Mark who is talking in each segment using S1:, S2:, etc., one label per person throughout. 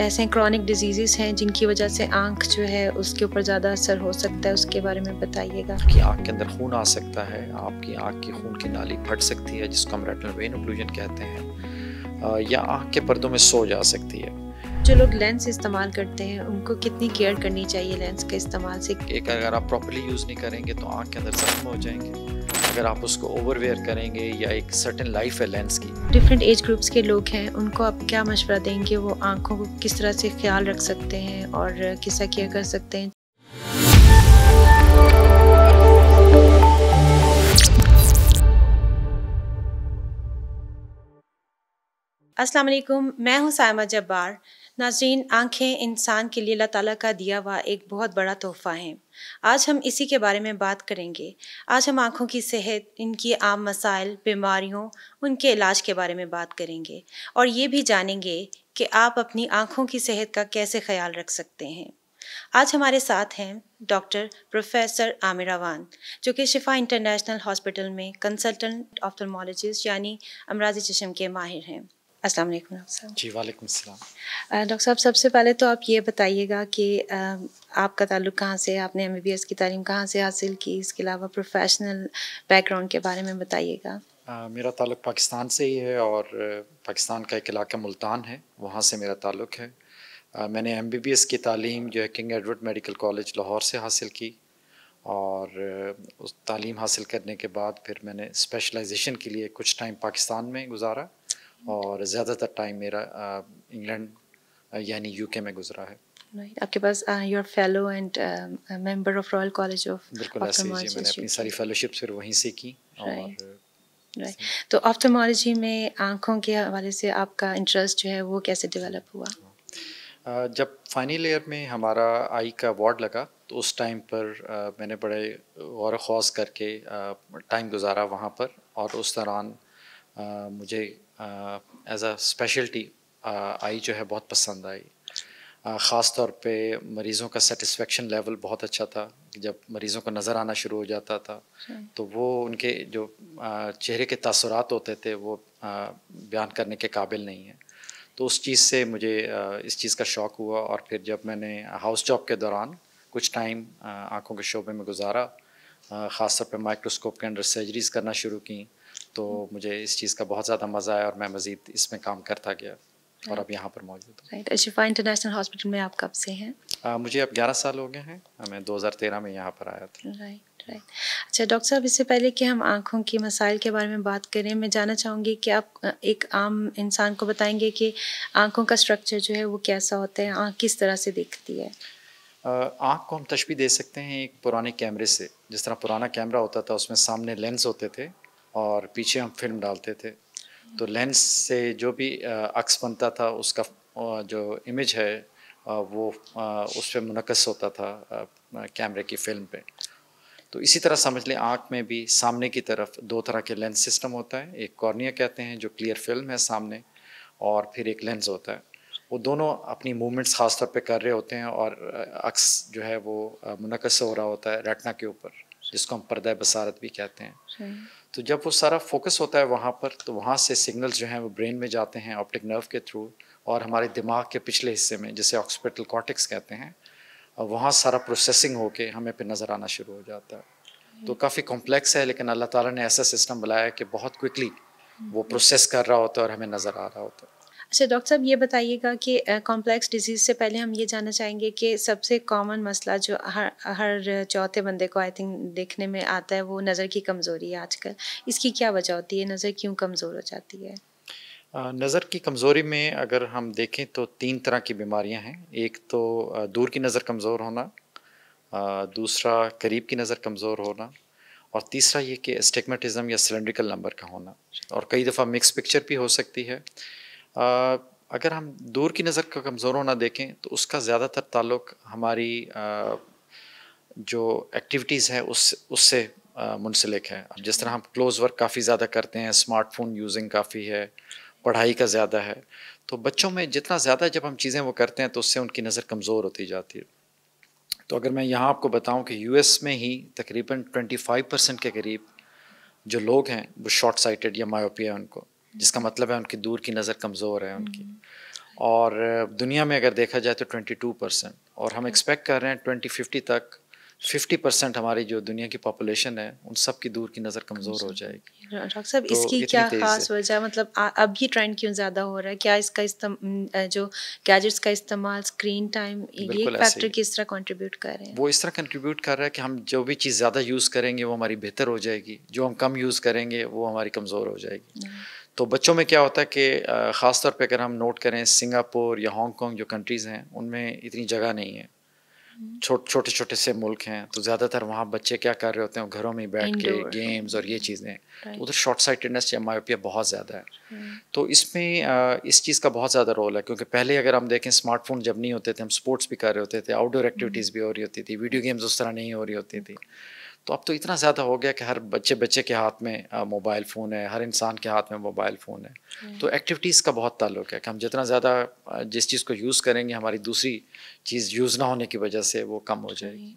S1: ऐसे chronic diseases हैं जिनकी वजह से आंख जो है उसके ऊपर ज़्यादा असर हो सकता है उसके बारे में बताइएगा कि
S2: आँख के अंदर खून आ सकता है आपकी आँख की खून की नाली फट सकती है जिसको हम रेटिनल वेन ओक्लूजन कहते हैं या आँख के पर्दों में सो जा सकती है
S1: जो लोग लेंस इस्तेमाल करते हैं उनको कितनी केयर करनी चाहिए लेंस के इस्तेमाल से एक
S2: अगर आप प्रॉपरली यूज़ नहीं करेंगे तो आँख के अंदर जख्म हो जाएंगे अगर आप उसको ओवरवेयर करेंगे या एक सर्टन लाइफ है लेंस की
S1: डिफरेंट एज ग्रुप्स के लोग हैं उनको आप क्या मशवरा देंगे वो आंखों को किस तरह से ख्याल रख सकते हैं और किसा केयर कर सकते हैं असलम मैं हूँ सायमा जब्बार नाजरीन आंखें इंसान के लिए अल्लाह ताला का दिया हुआ एक बहुत बड़ा तोहफ़ा है आज हम इसी के बारे में बात करेंगे आज हम आँखों की सेहत इनकी आम मसाइल बीमारियों उनके इलाज के बारे में बात करेंगे और ये भी जानेंगे कि आप अपनी आँखों की सेहत का कैसे ख्याल रख सकते हैं आज हमारे साथ हैं डॉक्टर प्रोफेसर आमिर अवान जो कि शिफा इंटरनेशनल हॉस्पिटल में कंसल्टेंट ऑफ्थलमोलॉजिस्ट यानी अमराजी चशम के माहिर हैं अस्सलाम वालेकुम डॉक्टर साहब जी वालेकुम सलाम डॉक्टर साहब सबसे पहले तो आप ये बताइएगा कि आपका ताल्लुक कहाँ से आपने एम बी एस की तालीम कहाँ से हासिल की इसके अलावा प्रोफेशनल बैकग्राउंड के बारे में बताइएगा
S2: मेरा ताल्लुक पाकिस्तान से ही है और पाकिस्तान का एक इलाका मुल्तान है वहाँ से मेरा ताल्लुक है आ, मैंने एम बी बी एस की तालीम जो है King Edward Medical College Lahore से हासिल की और उस तालीम हासिल करने के बाद फिर मैंने स्पेशलाइजेशन के लिए कुछ टाइम पाकिस्तान में गुजारा और ज़्यादातर टाइम मेरा इंग्लैंड यानी यूके में गुजरा है
S1: राइट आपके पास your fellow and member of Royal College of बिल्कुल ऐसे ही मैंने अपनी
S2: सारी फेलोशिप फिर वहीं से की और
S1: राइट तो ऑप्थोमोलॉजी में आँखों के हवाले से आपका इंटरेस्ट जो है वो कैसे डेवलप हुआ
S2: जब फाइनल ईयर में हमारा आई का अवार्ड लगा तो उस टाइम पर मैंने बड़े गौर खौस करके टाइम गुजारा वहाँ पर और उस दौरान मुझे एज अ स्पेशलिटी आई जो है बहुत पसंद आई ख़ास तौर पे मरीज़ों का सेटिस्फेक्शन लेवल बहुत अच्छा था जब मरीज़ों को नज़र आना शुरू हो जाता था अच्छा। तो वो उनके जो चेहरे के तसरात होते थे वो बयान करने के काबिल नहीं है तो उस चीज़ से मुझे इस चीज़ का शौक़ हुआ और फिर जब मैंने हाउस जॉब के दौरान कुछ टाइम आँखों के शोबे में गुजारा ख़ास तौर पर माइक्रोस्कोप के अंडर सर्जरीज करना शुरू की तो मुझे इस चीज़ का बहुत ज़्यादा मज़ा आया और मैं मज़ीद इसमें काम करता गया और अब यहाँ पर मौजूद हूँ
S1: राइट अशिफा इंटरनेशनल हॉस्पिटल में आप कब से हैं
S2: आ, मुझे अब 11 साल हो गए हैं मैं 2013 में यहाँ पर आया
S1: था राइट राइट अच्छा डॉक्टर साहब इससे पहले कि हम आँखों के मसाइल के बारे में बात करें मैं जानना चाहूँगी कि आप एक आम इंसान को बताएंगे कि आँखों का स्ट्रक्चर जो है वो कैसा होता है आँख किस तरह से दिखती है
S2: आँख को हम तशबी दे सकते हैं एक पुराने कैमरे से जिस तरह पुराना कैमरा होता था उसमें सामने लेंस होते थे और पीछे हम फिल्म डालते थे तो लेंस से जो भी अक्स बनता था उसका जो इमेज है वो उस पर मुनकस होता था कैमरे की फिल्म पे तो इसी तरह समझ लें आँख में भी सामने की तरफ दो तरह के लेंस सिस्टम होता है एक कॉर्निया कहते हैं जो क्लियर फिल्म है सामने और फिर एक लेंस होता है वो दोनों अपनी मूवमेंट्स ख़ास तौर पे कर रहे होते हैं और अक्स जो है वो मुनकस हो रहा होता है रटना के ऊपर जिसको हम पर्दा बसारत भी कहते हैं तो जब वो सारा फोकस होता है वहाँ पर तो वहाँ से सिग्नल्स जो हैं वो ब्रेन में जाते हैं ऑप्टिक नर्व के थ्रू और हमारे दिमाग के पिछले हिस्से में जिसे ऑक्सपिटल कॉटिक्स कहते हैं और वहाँ सारा प्रोसेसिंग होके हमें फिर नज़र आना शुरू हो जाता है तो हम्म। काफ़ी कॉम्प्लेक्स है लेकिन अल्लाह ताला ने ऐसा सिस्टम बनाया कि बहुत क्विकली वो प्रोसेस हम्म। कर रहा होता है और हमें नज़र आ रहा होता है
S1: अच्छा डॉक्टर साहब ये बताइएगा कि कॉम्प्लेक्स डिजीज़ से पहले हम ये जानना चाहेंगे कि सबसे कॉमन मसला जो हर हर चौथे बंदे को आई थिंक देखने में आता है वो नज़र की कमज़ोरी है आजकल इसकी क्या वजह होती है नज़र क्यों कमज़ोर हो जाती है
S2: नज़र की कमज़ोरी में अगर हम देखें तो तीन तरह की बीमारियां हैं एक तो दूर की नज़र कमज़ोर होना दूसरा करीब की नज़र कमज़ोर होना और तीसरा ये कि स्टेगमेटिज़म या सिलेंड्रिकल नंबर का होना और कई दफ़ा मिक्स पिक्चर भी हो सकती है अगर हम दूर की नज़र का कमज़ोर होना देखें तो उसका ज़्यादातर ताल्लुक हमारी जो एक्टिविटीज़ है उस उससे मुंसलिक है जिस तरह हम क्लोज़ वर्क काफ़ी ज़्यादा करते हैं स्मार्टफोन यूजिंग काफ़ी है पढ़ाई का ज़्यादा है तो बच्चों में जितना ज़्यादा जब हम चीज़ें वो करते हैं तो उससे उनकी नज़र कमज़ोर होती जाती है तो अगर मैं यहाँ आपको बताऊँ कि यू में ही तकरीबन ट्वेंटी परसेंट के करीब जो लोग हैं वो शॉर्ट साइटेड या मायोपिया है उनको जिसका मतलब है उनकी दूर की नज़र कमज़ोर है उनकी हम्म। और दुनिया में अगर देखा जाए तो 22 परसेंट और हम एक्सपेक्ट कर रहे हैं 2050 तक 50 परसेंट हमारी जो दुनिया की पॉपुलेशन है उन सब की दूर की नज़र कमज़ोर हो जाएगी
S1: डॉक्टर साहब तो इसकी क्या खास वजह मतलब अब ये ट्रेंड क्यों ज़्यादा हो रहा है क्या इसका जो गैजेट्स का इस्तेमाल स्क्रीन टाइम ये फैक्टर किस तरह कंट्रीब्यूट कर रहे हैं
S2: वो इस तरह कंट्रीब्यूट कर रहा है कि हम जो भी चीज़ ज़्यादा यूज़ करेंगे वो हमारी बेहतर हो जाएगी जो हम कम यूज़ करेंगे वो हमारी कमज़ोर हो जाएगी हम्म। तो बच्चों में क्या होता है कि ख़ासतौर पे अगर हम नोट करें सिंगापुर या हांगकॉन्ग जो कंट्रीज़ हैं उनमें इतनी जगह नहीं है छोटे छोटे छोटे से मुल्क हैं तो ज़्यादातर वहाँ बच्चे क्या कर रहे होते हैं घरों में बैठ के गेम्स और ये चीज़ें तो उधर शॉर्ट साइटेडनेस या मायोपिया बहुत ज़्यादा है हम्म। तो इसमें इस चीज़ का बहुत ज़्यादा रोल है क्योंकि पहले अगर हम देखें स्मार्टफोन जब नहीं होते थे हम स्पोर्ट्स भी कर रहे होते थे आउटडोर एक्टिविटीज़ हम्म। भी हो रही होती थी वीडियो गेम्स उस तरह नहीं हो रही होती थी तो अब तो इतना ज़्यादा हो गया कि हर बच्चे बच्चे के हाथ में मोबाइल फ़ोन है हर इंसान के हाथ में मोबाइल फ़ोन है हम्म। तो एक्टिविटीज़ का बहुत ताल्लुक है कि हम जितना ज़्यादा जिस चीज़ को यूज़ करेंगे हमारी दूसरी चीज़ यूज़ ना होने की वजह से वो कम हो जाएगी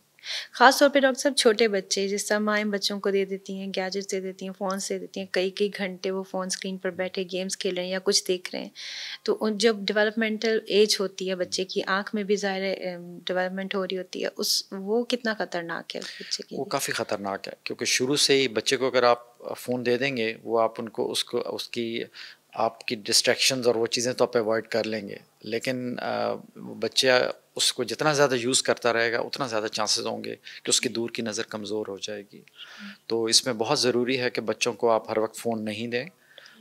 S1: ख़ास तौर पे डॉक्टर साहब छोटे बच्चे जिस तरह माएँ बच्चों को दे देती हैं गैजेट्स दे देती हैं फ़ोन दे देती हैं कई कई घंटे वो फ़ोन स्क्रीन पर बैठे गेम्स खेल रहे हैं या कुछ देख रहे हैं तो उन जब डेवलपमेंटल एज होती है बच्चे की आँख में भी ज़ाहिर डेवलपमेंट हो रही होती है उस वो कितना ख़तरनाक है बच्चे की वो
S2: काफ़ी ख़तरनाक है क्योंकि शुरू से ही बच्चे को अगर आप फ़ोन दे देंगे वो आप उनको उसको उसकी आपकी डिस्ट्रैक्शंस और वो चीज़ें तो आप अवॉइड कर लेंगे लेकिन बच्चा उसको जितना ज़्यादा यूज़ करता रहेगा उतना ज़्यादा चांसेस होंगे कि उसकी दूर की नज़र कमज़ोर हो जाएगी तो इसमें बहुत ज़रूरी है कि बच्चों को आप हर वक्त फ़ोन नहीं दें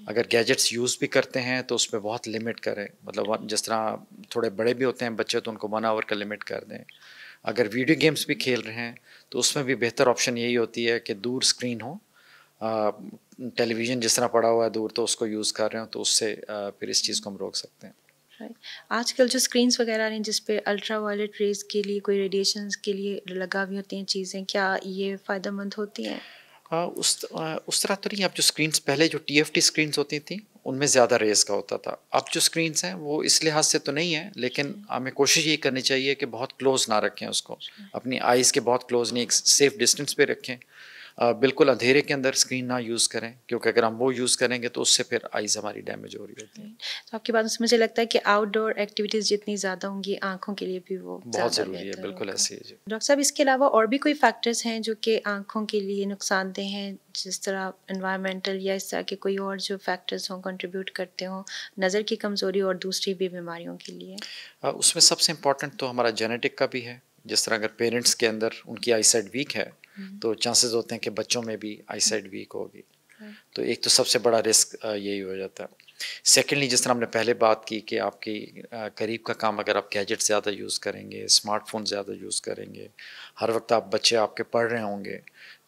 S2: अगर गैजेट्स यूज़ भी करते हैं तो उस पर बहुत लिमिट करें मतलब जिस तरह थोड़े बड़े भी होते हैं बच्चे तो उनको वन आवर का लिमिट कर दें अगर वीडियो गेम्स भी खेल रहे हैं तो उसमें भी बेहतर ऑप्शन यही होती है कि दूर स्क्रीन हो टेलीविज़न जिस तरह पड़ा हुआ है दूर तो उसको यूज़ कर रहे हो तो उससे फिर इस चीज़ को हम रोक सकते हैं
S1: आजकल जो स्क्रीन्स वगैरह आ रही हैं जिस अल्ट्रा वायलेट रेज के लिए कोई रेडिएशन के लिए लगा हुई होती हैं चीज़ें क्या ये फ़ायदेमंद होती हैं
S2: उस उस तरह तो नहीं अब जो स्क्रीन पहले जो टी एफ टी स्क्रीन होती थी उनमें ज़्यादा रेज का होता था अब जो स्क्रीन्स हैं वो इस लिहाज से तो नहीं है लेकिन अच्छा। हमें कोशिश ये करनी चाहिए कि बहुत क्लोज ना रखें उसको अच्छा। अपनी आइज़ के बहुत क्लोज नहीं एक सेफ डिस्टेंस पे रखें बिल्कुल अंधेरे के अंदर स्क्रीन ना यूज़ करें क्योंकि अगर हम वो यूज़ करेंगे तो उससे फिर आइज़ हमारी डैमेज हो रही होती है
S1: तो आपकी बात उसमें मुझे लगता है कि आउटडोर एक्टिविटीज़ जितनी ज़्यादा होंगी आँखों के लिए भी वो बहुत ज़रूरी है
S2: बिल्कुल ही जी
S1: डॉक्टर साहब इसके अलावा और भी कोई फैक्टर्स हैं जो कि आँखों के लिए नुकसानदेह हैं जिस तरह इन्वायरमेंटल या इस तरह के कोई और जो फैक्टर्स हों कंट्रीब्यूट करते हों नज़र की कमज़ोरी और दूसरी भी बीमारियों के लिए
S2: उसमें सबसे इम्पॉर्टेंट तो हमारा जेनेटिक का भी है जिस तरह अगर पेरेंट्स के अंदर उनकी आईसाइट वीक है हम्म। तो चांसेस होते हैं कि बच्चों में भी आई साइड वीक होगी हाँ। तो एक तो सबसे बड़ा रिस्क यही हो जाता है सेकेंडली जिस तरह हमने पहले बात की कि आपकी करीब का काम अगर आप गैजेट ज़्यादा यूज़ करेंगे स्मार्टफोन ज़्यादा यूज़ करेंगे हर वक्त आप बच्चे आपके पढ़ रहे होंगे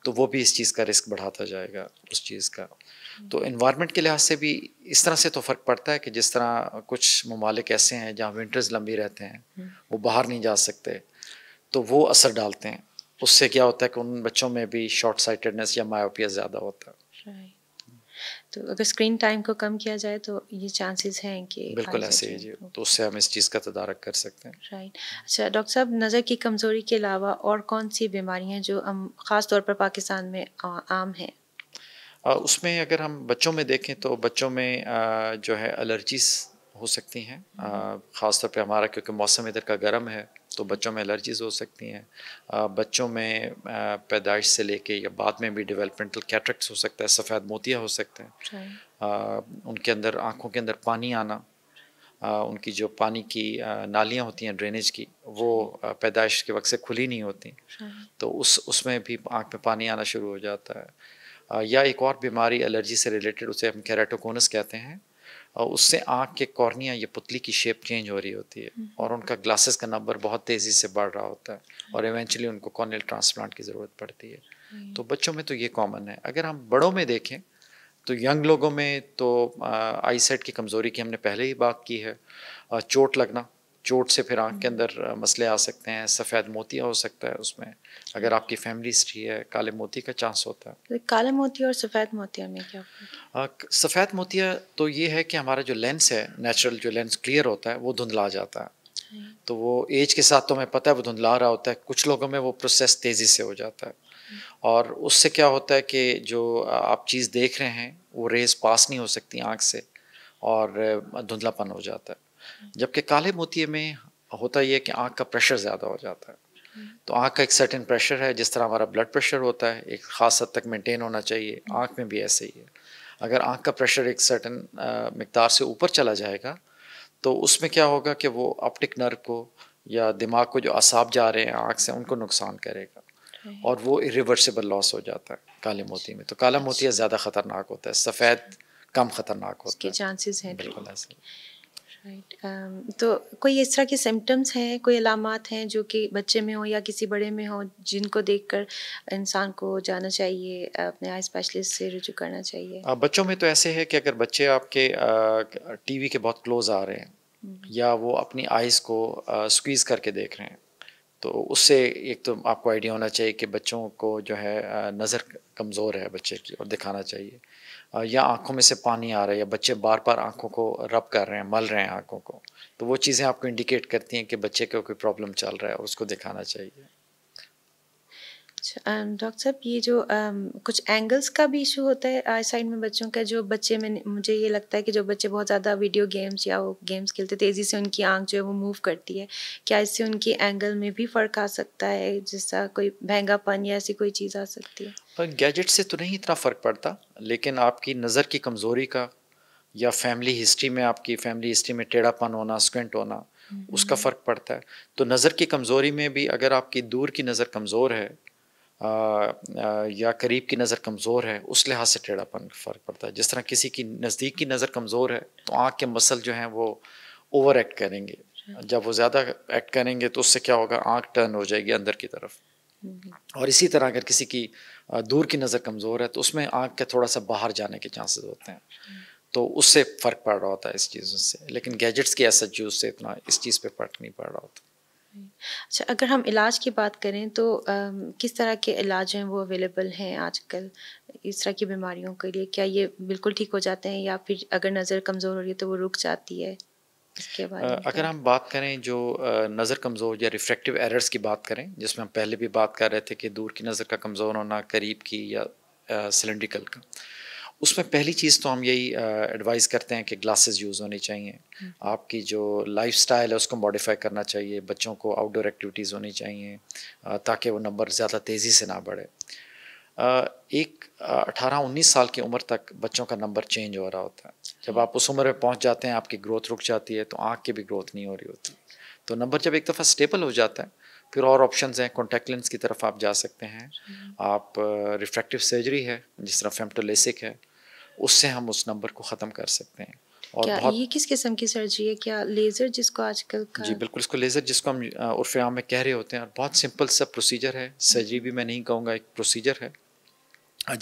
S2: तो वो भी इस चीज़ का रिस्क बढ़ाता जाएगा उस चीज़ का हम्म। तो इन्वायरमेंट के लिहाज से भी इस तरह से तो फ़र्क पड़ता है कि जिस तरह कुछ ममालिक ऐसे हैं जहाँ विंटर्स लंबी रहते हैं हम्म। वो बाहर नहीं जा सकते तो वो असर डालते हैं उससे क्या होता है कि उन बच्चों में भी शॉर्ट साइटेडनेस या मायोपिया ज़्यादा होता
S1: है तो अगर स्क्रीन टाइम को कम किया जाए तो ये चांसेस हैं कि बिल्कुल ऐसे ही जी
S2: तो उससे हम इस चीज़ का तदारक कर
S1: सकते हैं राइट अच्छा डॉक्टर साहब नज़र की कमज़ोरी के अलावा और कौन सी बीमारियां जो हम ख़ास तौर पर पाकिस्तान में आम हैं
S2: उसमें अगर हम बच्चों में देखें तो बच्चों में आ, जो है एलर्जीज हो सकती हैं हम्म। ख़ासतौर पर हमारा क्योंकि मौसम इधर का गर्म है तो बच्चों में एलर्जीज़ हो सकती हैं बच्चों में पैदाइश से लेके या बाद में भी डेवलपमेंटल कैटरेक्ट्स हो सकता है सफ़ेद मोतिया हो सकते हैं उनके अंदर आँखों के अंदर पानी आना आ, उनकी जो पानी की नालियाँ होती हैं ड्रेनेज की वो पैदाइश के वक्त से खुली नहीं होती तो उस उसमें भी आँख में पानी आना शुरू हो जाता है या एक और बीमारी एलर्जी से रिलेटेड उसे हम कैराटोकोनस कहते हैं और उससे आँख के कॉर्निया ये पुतली की शेप चेंज हो रही होती है हम्म। और उनका ग्लासेस का नंबर बहुत तेज़ी से बढ़ रहा होता है और इवेंचुअली हम्म। उनको कॉर्नियल ट्रांसप्लांट की ज़रूरत पड़ती है हम्म। तो बच्चों में तो ये कॉमन है अगर हम बड़ों में देखें तो यंग लोगों में तो आई सेट की कमज़ोरी की हमने पहले ही बात की है चोट लगना चोट से फिर आँख के अंदर मसले आ सकते हैं सफ़ेद मोतिया हो सकता है उसमें अगर आपकी फैमिली हिस्ट्री है काले मोती का चांस होता
S1: है तो काले मोतिया और सफ़ेद मोतिया में क्या
S2: सफ़ेद मोतिया तो ये है कि हमारा जो लेंस है नेचुरल जो लेंस क्लियर होता है वो धुंधला जाता है अच्छा। तो वो एज के साथ तो हमें पता है वो धुंधला रहा होता है कुछ लोगों में वो प्रोसेस तेज़ी से हो जाता है और उससे क्या होता है कि जो आप चीज़ देख रहे हैं वो रेज़ पास नहीं हो सकती आँख से और धुंधलापन हो जाता है जबकि काले मोती में होता यह कि आँख का प्रेशर ज़्यादा हो जाता है तो आँख का एक सर्टेन प्रेशर है जिस तरह हमारा ब्लड प्रेशर होता है एक ख़ास हद तक मेंटेन होना चाहिए आँख में भी ऐसे ही है अगर आँख का प्रेशर एक सर्टन मकदार से ऊपर चला जाएगा तो उसमें क्या होगा कि वो ऑप्टिक नर्व को या दिमाग को जो असाब जा रहे हैं आँख से उनको नुकसान करेगा और वो इरिवर्सिबल लॉस हो जाता है काले मोती में तो काला मोतिया अच्छा। ज़्यादा ख़तरनाक होता है सफ़ेद कम ख़तरनाक होता है
S1: चांसेस हैं बिल्कुल ऐसे राइट um, तो कोई इस तरह के सिम्टम्स हैं कोई अलामत हैं जो कि बच्चे में हो या किसी बड़े में हो जिनको देखकर इंसान को जाना चाहिए अपने आई स्पेशलिस्ट से रुजू करना चाहिए आ,
S2: बच्चों में तो ऐसे है कि अगर बच्चे आपके टीवी के बहुत क्लोज आ रहे हैं हम्म। या वो अपनी आइज़ को स्क्वीज़ करके देख रहे हैं तो उससे एक तो आपको आइडिया होना चाहिए कि बच्चों को जो है नज़र कमज़ोर है बच्चे की और दिखाना चाहिए या आंखों में से पानी आ रहा है या बच्चे बार बार आंखों को रब कर रहे हैं मल रहे हैं आंखों को तो वो चीज़ें आपको इंडिकेट करती हैं कि बच्चे को कोई प्रॉब्लम चल रहा है और उसको दिखाना चाहिए
S1: डॉक्टर साहब ये जो कुछ एंगल्स का भी इशू होता है आई साइड में बच्चों का जो बच्चे में मुझे ये लगता है कि जो बच्चे बहुत ज़्यादा वीडियो गेम्स या वो गेम्स खेलते तेज़ी से उनकी आंख जो है वो मूव करती है क्या इससे उनकी एंगल में भी फ़र्क आ सकता है जैसा कोई महंगापन या ऐसी कोई चीज़ आ सकती है
S2: पर गैजेट से तो नहीं इतना फ़र्क पड़ता लेकिन आपकी नज़र की कमज़ोरी का या फैमिली हिस्ट्री में आपकी फैमिली हिस्ट्री में टेढ़ापन होना स्क्वेंट होना हम्म, उसका हम्म। फ़र्क पड़ता है तो नज़र की कमज़ोरी में भी अगर आपकी दूर की नज़र कमज़ोर है या करीब की नज़र कमज़ोर है उस लिहाज से टेढ़ापन फ़र्क पड़ता है जिस तरह किसी की नज़दीक की नज़र कमज़ोर है तो आँख के मसल जो हैं वो ओवर एक्ट करेंगे जब वो ज़्यादा एक्ट करेंगे तो उससे क्या होगा आँख टर्न हो जाएगी अंदर की तरफ और इसी तरह अगर किसी की दूर की नज़र कमज़ोर है तो उसमें आँख के थोड़ा सा बाहर जाने के चांसेस होते हैं तो उससे फ़र्क पड़ रहा होता है इस चीज़ों से लेकिन गैजेट्स की ऐसा यूज़ से इतना इस चीज़ पे फ़र्क नहीं पड़ रहा होता
S1: अच्छा अगर हम इलाज की बात करें तो आ, किस तरह के इलाज हैं वो अवेलेबल हैं आजकल इस तरह की बीमारियों के लिए क्या ये बिल्कुल ठीक हो जाते हैं या फिर अगर नज़र कमज़ोर हो रही है तो वो रुक जाती है इसके बारे में अगर हम
S2: बात करें जो नज़र कमज़ोर या रिफ्रेक्टिव एरर्स की बात करें जिसमें हम पहले भी बात कर रहे थे कि दूर की नज़र का कमज़ोर होना करीब की या सिलेंड्रिकल का उसमें पहली चीज़ तो हम यही एडवाइस करते हैं कि ग्लासेस यूज़ होने चाहिए हम्म। आपकी जो लाइफस्टाइल है उसको मॉडिफाई करना चाहिए बच्चों को आउटडोर एक्टिविटीज़ होनी चाहिए ताकि वो नंबर ज़्यादा तेज़ी से ना बढ़े एक अठारह उन्नीस साल की उम्र तक बच्चों का नंबर चेंज हो रहा होता है जब आप उस उम्र में पहुंच जाते हैं आपकी ग्रोथ रुक जाती है तो आँख की भी ग्रोथ नहीं हो रही होती तो नंबर जब एक दफ़ा स्टेबल हो जाता है फिर और ऑप्शन हैं कॉन्टैक्ट लेंस की तरफ आप जा सकते हैं अच्छा। आप रिफ्रैक्टिव सर्जरी है जिस तरह फेमटोलेसिक है उससे हम उस नंबर को ख़त्म कर सकते हैं और क्या ये
S1: किस किस्म की सर्जरी है क्या लेज़र जिसको आजकल का जी
S2: बिल्कुल इसको लेज़र जिसको हम उर्फ़ाम में कह रहे होते हैं और बहुत सिंपल सा प्रोसीजर है सर्जरी भी मैं नहीं कहूँगा एक प्रोसीजर है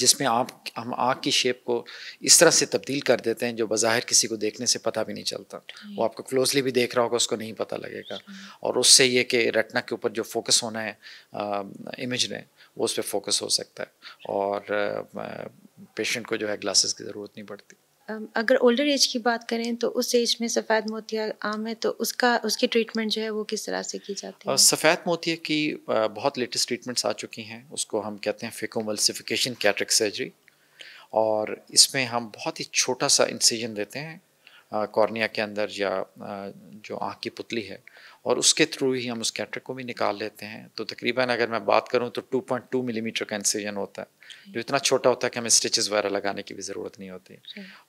S2: जिसमें आप हम आँख की शेप को इस तरह से तब्दील कर देते हैं जो बाहर किसी को देखने से पता भी नहीं चलता वो आपको क्लोजली भी देख रहा होगा उसको नहीं पता लगेगा और उससे ये कि रटना के ऊपर जो फोकस होना है इमेज में वो उस पर फोकस हो सकता है और पेशेंट को जो है ग्लासेस की ज़रूरत नहीं पड़ती
S1: अगर ओल्डर एज की बात करें तो उस एज में सफ़ेद मोतिया आम है तो उसका उसकी ट्रीटमेंट जो है वो किस तरह से की जाती है
S2: सफ़ेद मोतिया की बहुत लेटेस्ट ट्रीटमेंट्स आ चुकी हैं उसको हम कहते हैं फेकोमल्सिफिकेशन कैटरिक सर्जरी और इसमें हम बहुत ही छोटा सा इंसिजन देते हैं कॉर्निया के अंदर या जो आँख की पुतली है और उसके थ्रू ही हम उस कैटर को भी निकाल लेते हैं तो तकरीबन अगर मैं बात करूं तो 2.2 मिलीमीटर mm का इंसिजन होता है जो इतना छोटा होता है कि हमें स्टिचेस वगैरह लगाने की भी ज़रूरत नहीं होती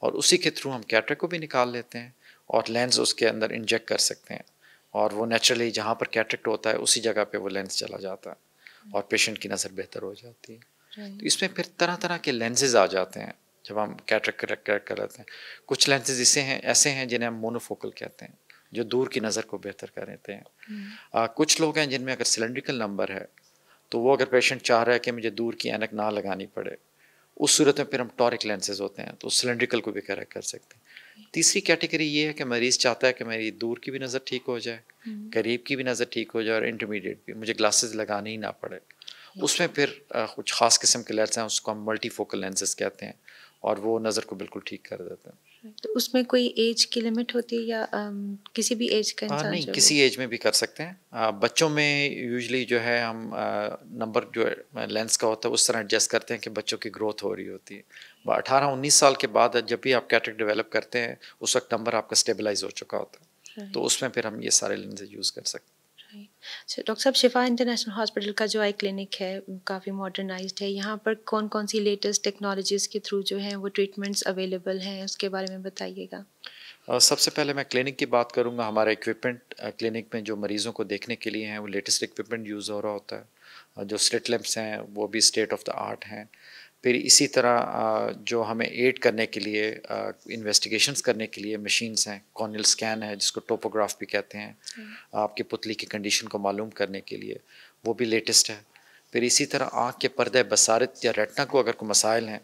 S2: और उसी के थ्रू हम कैटर को भी निकाल लेते हैं और लेंस उसके अंदर इंजेक्ट कर सकते हैं और वो नेचुरली जहाँ पर कैटरेक्ट होता है उसी जगह पर वो लेंस चला जाता है और पेशेंट की नज़र बेहतर हो जाती है तो इसमें फिर तरह तरह के लेंसेज आ जाते हैं जब हम कैटरेक्ट कर लेते हैं कुछ लेंसेज इसे हैं ऐसे हैं जिन्हें हम मोनोफोकल कहते हैं जो दूर की नज़र को बेहतर कर देते हैं हम्म। आ, कुछ लोग हैं जिनमें अगर सिलेंड्रिकल नंबर है तो वो अगर पेशेंट चाह रहा है कि मुझे दूर की एनक ना लगानी पड़े उस सूरत में फिर हम टॉरिक लेंसेज होते हैं तो सिलेंड्रिकल को भी करेक्ट कर सकते हैं तीसरी कैटेगरी ये है कि मरीज़ चाहता है कि मेरी दूर की भी नज़र ठीक हो जाए हम्म। करीब की भी नज़र ठीक हो जाए और इंटरमीडिएट भी मुझे ग्लासेस लगाने ही ना पड़े उसमें फिर कुछ ख़ास किस्म के लेंस हैं उसको हम मल्टी फोकल लेंसेज कहते हैं और वो नज़र को बिल्कुल ठीक कर देते हैं
S1: तो उसमें कोई एज की लिमिट होती है या आ, किसी भी एज का हाँ, नहीं किसी
S2: एज में भी कर सकते हैं आ, बच्चों में यूजली जो है हम नंबर जो लेंस का होता है उस तरह एडजस्ट करते हैं कि बच्चों की ग्रोथ हो रही होती है अठारह उन्नीस साल के बाद जब भी आप कैटरिक डेवलप करते हैं उस वक्त नंबर आपका स्टेबलाइज हो चुका होता है तो उसमें फिर हम ये सारे लेंसेज यूज़ कर
S1: सकते हैं अच्छा डॉक्टर साहब शिफा इंटरनेशनल हॉस्पिटल का जो आई क्लिनिक है काफ़ी मॉडर्नाइज है यहाँ पर कौन कौन सी लेटेस्ट टेक्नोलॉजीज़ के थ्रू जो है वो ट्रीटमेंट्स अवेलेबल हैं उसके बारे में बताइएगा
S2: सबसे पहले मैं क्लिनिक की बात करूँगा हमारे इक्विपमेंट क्लिनिक में जो मरीज़ों को देखने के लिए हैं वो लेटेस्ट इक्विपमेंट यूज़ हो रहा होता है जो स्ट्रेट लैम्प्स हैं वो भी स्टेट ऑफ द आर्ट हैं फिर इसी तरह जो हमें एड करने के लिए इन्वेस्टिगेशंस करने के लिए मशीन्स हैं कॉर्नियल स्कैन है जिसको टोपोग्राफ भी कहते हैं आपके पुतली की कंडीशन को मालूम करने के लिए वो भी लेटेस्ट है फिर इसी तरह आँख के पर्दे बसारत या रेटना को अगर कोई मसाइल हैं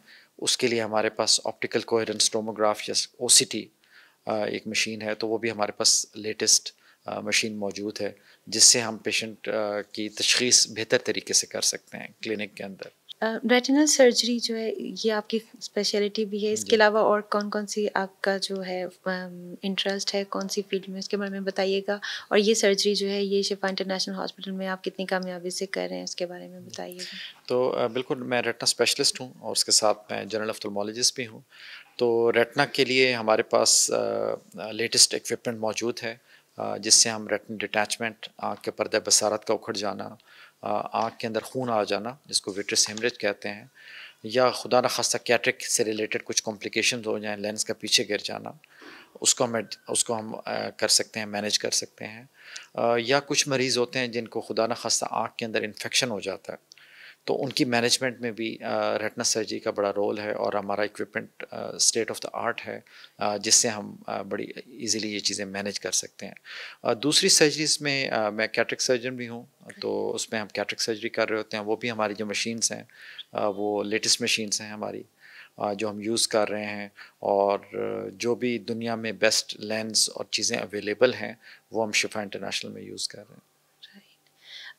S2: उसके लिए हमारे पास ऑप्टिकल कोहरेंस टोमोग्राफ या ओ एक मशीन है तो वो भी हमारे पास लेटेस्ट मशीन मौजूद है जिससे हम पेशेंट की तशखीस बेहतर तरीके से कर सकते हैं क्लिनिक के अंदर
S1: रेटिनल सर्जरी जो है ये आपकी स्पेशलिटी भी है इसके अलावा और कौन कौन सी आपका जो है इंटरेस्ट है कौन सी फील्ड में उसके बारे में बताइएगा और ये सर्जरी जो है ये शिफा इंटरनेशनल हॉस्पिटल में आप कितनी कामयाबी से कर रहे हैं उसके बारे में बताइएगा
S2: तो बिल्कुल मैं रेटना स्पेशलिस्ट हूँ और उसके साथ मैं जनरल ऑफ्थलमोलॉजिस्ट भी हूँ तो रेटना के लिए हमारे पास लेटेस्ट इक्विपमेंट मौजूद है जिससे हम रेटन डिटैचमेंट आँख के पर्दे बसारत का उखड़ जाना आँख के अंदर खून आ जाना जिसको विट्रस हेमरेज कहते हैं या खुदा न खास्ता कैट्रिक से रिलेटेड कुछ कॉम्प्लिकेशन हो जाएँ लेंस का पीछे गिर जाना उसको हम उसको हम कर सकते हैं मैनेज कर सकते हैं या कुछ मरीज़ होते हैं जिनको खुदा न खास्ता आँख के अंदर इन्फेक्शन हो जाता है तो उनकी मैनेजमेंट में भी रेटना सर्जरी का बड़ा रोल है और हमारा equipment state of the art है जिससे हम बड़ी इजीली ये चीज़ें मैनेज कर सकते हैं दूसरी सर्जरीज में मैं कैट्रिक सर्जन भी हूँ तो उसमें हम कैट्रिक सर्जरी कर रहे होते हैं वो भी हमारी जो मशीन्स हैं वो लेटेस्ट मशीन्स हैं हमारी जो हम यूज़ कर रहे हैं और जो भी दुनिया में बेस्ट लेंस और चीज़ें अवेलेबल हैं वो हम शिफा इंटरनेशनल में यूज़ कर रहे हैं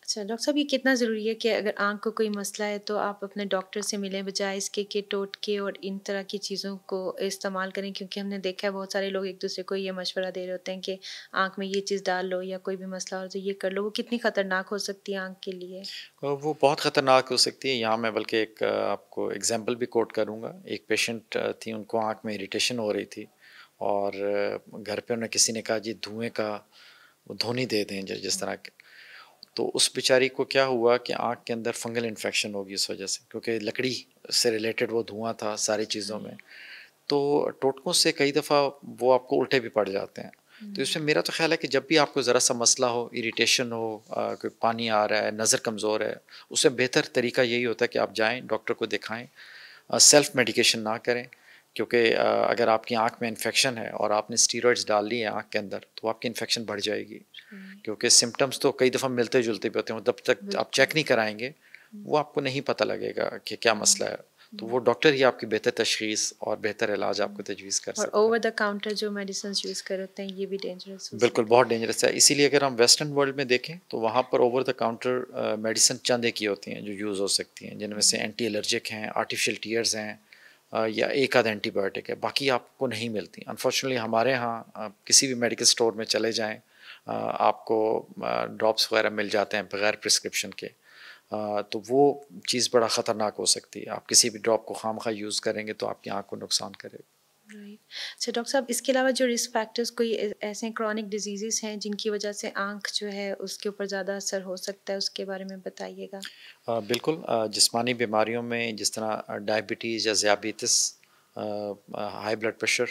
S1: अच्छा डॉक्टर साहब ये कितना ज़रूरी है कि अगर आँख को कोई मसला है तो आप अपने डॉक्टर से मिलें बजाय इसके के टोटके और इन तरह की चीज़ों को इस्तेमाल करें क्योंकि हमने देखा है बहुत सारे लोग एक दूसरे को ये मशवरा दे रहे होते हैं कि आँख में ये चीज़ डाल लो या कोई भी मसला हो तो ये कर लो वो कितनी ख़तरनाक हो सकती है आँख के लिए
S2: वो बहुत ख़तरनाक हो सकती है यहाँ मैं बल्कि एक आपको एग्ज़ाम्पल भी कोट करूँगा एक पेशेंट थी उनको आँख में इरीटेशन हो रही थी और घर पर उन्हें किसी ने कहा जी धुएँ का धोनी दे दें जिस तरह तो उस बेचारी को क्या हुआ कि आँख के अंदर फंगल इन्फेक्शन होगी इस वजह से क्योंकि लकड़ी से रिलेटेड वो धुआं था सारी चीज़ों में तो टोटकों से कई दफ़ा वो आपको उल्टे भी पड़ जाते हैं तो इसमें हम्म। मेरा तो ख्याल है कि जब भी आपको ज़रा सा मसला हो इरीटेशन हो कोई पानी आ रहा है नज़र कमज़ोर है उससे बेहतर तरीका यही होता है कि आप जाएँ डॉक्टर को दिखाएं सेल्फ मेडिकेशन ना करें क्योंकि अगर आपकी आंख में इन्फेक्शन है और आपने स्टीरोइड्स डाल लिए हैं आँख के अंदर तो आपकी इन्फेक्शन बढ़ जाएगी हम्म। क्योंकि सिम्टम्स तो कई दफ़ा मिलते जुलते भी होते हैं जब तक आप चेक नहीं कराएंगे हम्म। वो आपको नहीं पता लगेगा कि क्या हम्म। मसला है तो वो डॉक्टर ही आपकी बेहतर तशखीस और बेहतर इलाज आपको तजवीज़ कर
S1: ओवर द काउंटर जो मेडिसिन यूज़ कर होते हैं ये भी डेंजरस
S2: बिल्कुल बहुत डेंजरस है इसीलिए अगर हम वेस्टर्न वर्ल्ड में देखें तो वहाँ पर ओवर द काउंटर मेडिसिन चंदे की होती हैं जो यूज़ हो सकती हैं जिनमें से एंटी एलर्जिक हैं आर्टिफिशल टीयर्स हैं या एक आध एंटीबायोटिक है बाकी आपको नहीं मिलती अनफॉर्चुनेटली हमारे यहाँ किसी भी मेडिकल स्टोर में चले जाएँ आपको ड्रॉप्स वगैरह मिल जाते हैं बगैर प्रिस्क्रिप्शन के तो वो चीज़ बड़ा ख़तरनाक हो सकती है आप किसी भी ड्रॉप को खाम खा यूज़ करेंगे तो आपकी आँख को नुकसान करेगा
S1: राइट अच्छा डॉक्टर साहब इसके अलावा जो रिस्क फैक्टर्स कोई ऐसे क्रॉनिक डिजीज़ हैं जिनकी वजह से आंख जो है उसके ऊपर ज़्यादा असर हो सकता है उसके बारे में बताइएगा
S2: बिल्कुल जिसमानी बीमारियों में जिस तरह डायबिटीज़ या जयाबीतिस हाई ब्लड प्रेशर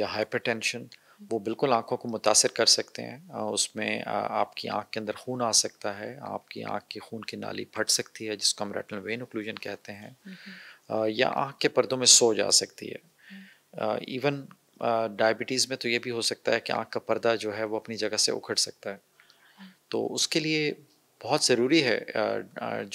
S2: या हाइपर वो बिल्कुल आँखों को मुतासर कर सकते हैं उसमें आपकी आँख के अंदर खून आ सकता है आपकी आँख की खून की नाली फट सकती है जिसको हम रेटल वेन ओक्लूजन कहते हैं हम्म, हम्म। या आँख के पर्दों में सो जा सकती है इवन डायबिटीज़ में तो ये भी हो सकता है कि आँख का पर्दा जो है वो अपनी जगह से उखड़ सकता है तो उसके लिए बहुत ज़रूरी है